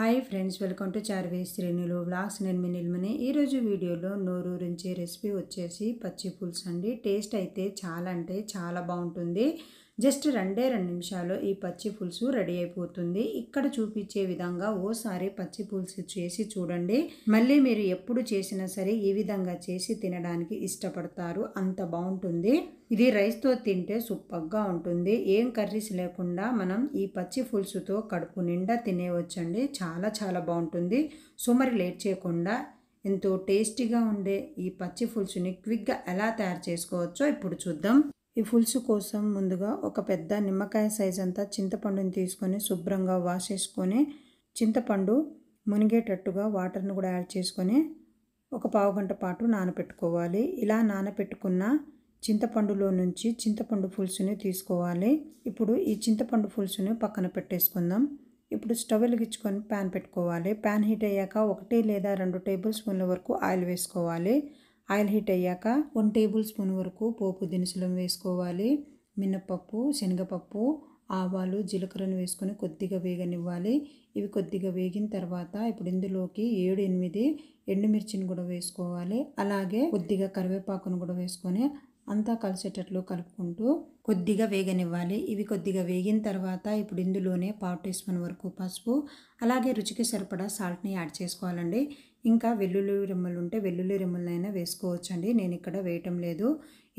hi friends welcome to Charvi శ్రేణులు vlogs నేను మీ నిల్మని ఈరోజు వీడియోలో నోరూరించే రెసిపీ వచ్చేసి పచ్చి పులుసు అండి టేస్ట్ అయితే చాలా అంటే చాలా బాగుంటుంది జస్ట్ రెండే రెండు నిమిషాల్లో ఈ పచ్చి పులుసు రెడీ అయిపోతుంది ఇక్కడ చూపించే విధంగా ఓసారి పచ్చి పులుసు చేసి చూడండి మళ్ళీ మీరు ఎప్పుడు చేసినా సరే ఈ విధంగా చేసి తినడానికి ఇష్టపడతారు అంత బాగుంటుంది ఇది రైస్తో తింటే సూపర్గా ఉంటుంది ఏం కర్రీస్ లేకుండా మనం ఈ పచ్చి పులుసుతో కడుపు నిండా తినేవచ్చండి చాలా చాలా బాగుంటుంది సుమరి లేట్ చేయకుండా ఎంతో టేస్టీగా ఉండే ఈ పచ్చి పులుసుని క్విక్గా ఎలా తయారు చేసుకోవచ్చో ఇప్పుడు చూద్దాం ఈ పులుసు కోసం ముందుగా ఒక పెద్ద నిమ్మకాయ సైజ్ అంతా చింతపండుని తీసుకొని శుభ్రంగా వాష్ చేసుకొని చింతపండు మునిగేటట్టుగా వాటర్ని కూడా యాడ్ చేసుకొని ఒక పావు గంట పాటు నానపెట్టుకోవాలి ఇలా నానపెట్టుకున్న చింతపండులో నుంచి చింతపండు పులుసుని తీసుకోవాలి ఇప్పుడు ఈ చింతపండు పులుసుని పక్కన పెట్టేసుకుందాం ఇప్పుడు స్టవ్ వెలిగించుకొని ప్యాన్ పెట్టుకోవాలి ప్యాన్ హీట్ అయ్యాక ఒకటి లేదా రెండు టేబుల్ స్పూన్ల వరకు ఆయిల్ వేసుకోవాలి ఆయిల్ హీట్ అయ్యాక వన్ టేబుల్ స్పూన్ వరకు పోపు దినుసులను వేసుకోవాలి మినపప్పు శనగపప్పు ఆవాలు జీలకర్రను వేసుకొని కొద్దిగా వేగనివ్వాలి ఇవి కొద్దిగా వేగిన తర్వాత ఇప్పుడు ఇందులోకి ఏడు ఎనిమిది ఎండుమిర్చిని కూడా వేసుకోవాలి అలాగే కొద్దిగా కరివేపాకును కూడా వేసుకొని అంతా కలిసేటట్లు కలుపుకుంటూ కొద్దిగా వేగనివ్వాలి ఇవి కొద్దిగా వేగిన తర్వాత ఇప్పుడు ఇందులోనే పావు టీ స్పూన్ వరకు పసుపు అలాగే రుచికి సరిపడా సాల్ట్ని యాడ్ చేసుకోవాలండి ఇంకా వెల్లుల్లి రిమ్మలు ఉంటే వెల్లుల్లి రిమ్మలైనా వేసుకోవచ్చండి నేను ఇక్కడ వేయటం లేదు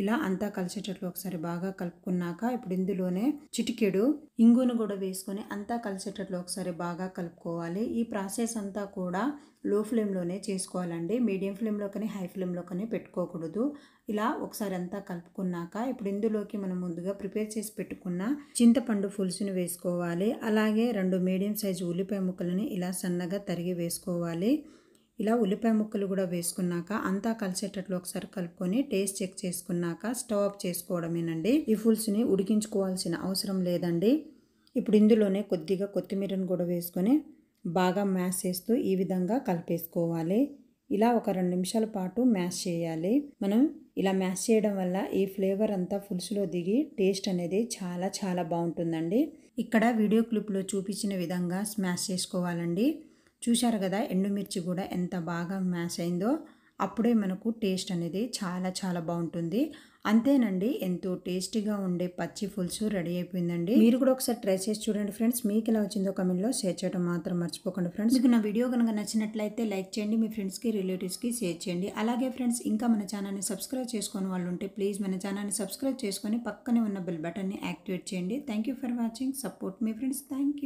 ఇలా అంతా కలిసేటట్లు ఒకసారి బాగా కలుపుకున్నాక ఇప్పుడు ఇందులోనే చిటికెడు ఇంగును కూడా వేసుకొని అంతా కలిసేటట్లు ఒకసారి బాగా కలుపుకోవాలి ఈ ప్రాసెస్ అంతా కూడా లో ఫ్లేమ్లోనే చేసుకోవాలండి మీడియం ఫ్లేమ్లో కానీ హై ఫ్లేమ్లో కానీ పెట్టుకోకూడదు ఇలా ఒకసారి అంతా కలుపుకున్నాక ఇప్పుడు ఇందులోకి మనం ముందు ముందుగా ప్రిపేర్ చేసి పెట్టుకున్న చింతపండు పులుసుని వేసుకోవాలి అలాగే రెండు మీడియం సైజు ఉల్లిపాయ ముక్కలని ఇలా సన్నగా తరిగి వేసుకోవాలి ఇలా ఉల్లిపాయ ముక్కలు కూడా వేసుకున్నాక అంతా కలిసేటట్లు ఒకసారి కలుపుకొని టేస్ట్ చెక్ చేసుకున్నాక స్టవ్ ఆఫ్ చేసుకోవడమేనండి ఈ ఫుల్స్ని ఉడికించుకోవాల్సిన అవసరం లేదండి ఇప్పుడు ఇందులోనే కొద్దిగా కొత్తిమీరను కూడా వేసుకొని బాగా మ్యాష్ చేస్తూ ఈ విధంగా కలిపేసుకోవాలి ఇలా ఒక రెండు నిమిషాల పాటు మ్యాష్ చేయాలి మనం ఇలా మ్యాష్ చేయడం వల్ల ఈ ఫ్లేవర్ అంతా పులుసులో దిగి టేస్ట్ అనేది చాలా చాలా బాగుంటుందండి ఇక్కడ వీడియో క్లిప్లో చూపించిన విధంగా స్మాష్ చేసుకోవాలండి చూశారు కదా ఎండుమిర్చి కూడా ఎంత బాగా మ్యాష్ అయిందో అప్పుడే మనకు టేస్ట్ అనేది చాలా చాలా బాగుంటుంది అంతేనండి ఎంతో టేస్టీగా ఉండే పచ్చి పులుసు రెడీ అయిపోయిందండి మీరు కూడా ఒకసారి ట్రై చేసి చూడండి ఫ్రెండ్స్ మీకు ఎలా వచ్చిందో కమెంట్లో షేర్ చేయడం మాత్రం మర్చిపోకండి ఫ్రెండ్స్ మీకు నా వీడియో కనుక నచ్చినట్లయితే లైక్ చేయండి మీ ఫ్రెండ్స్కి రిలేటివ్స్కి షేర్ చేయండి అలాగే ఫ్రెండ్స్ ఇంకా మన ఛానల్ని సబ్స్క్రైబ్ చేసుకుని వాళ్ళు ఉంటే ప్లీజ్ మన ఛానల్ని సబ్స్క్రైబ్ చేసుకొని పక్కనే ఉన్న బెల్ బటన్ని యాక్టివేట్ చేయండి థ్యాంక్ ఫర్ వాచింగ్ సపోర్ట్ మీ ఫ్రెండ్స్ థ్యాంక్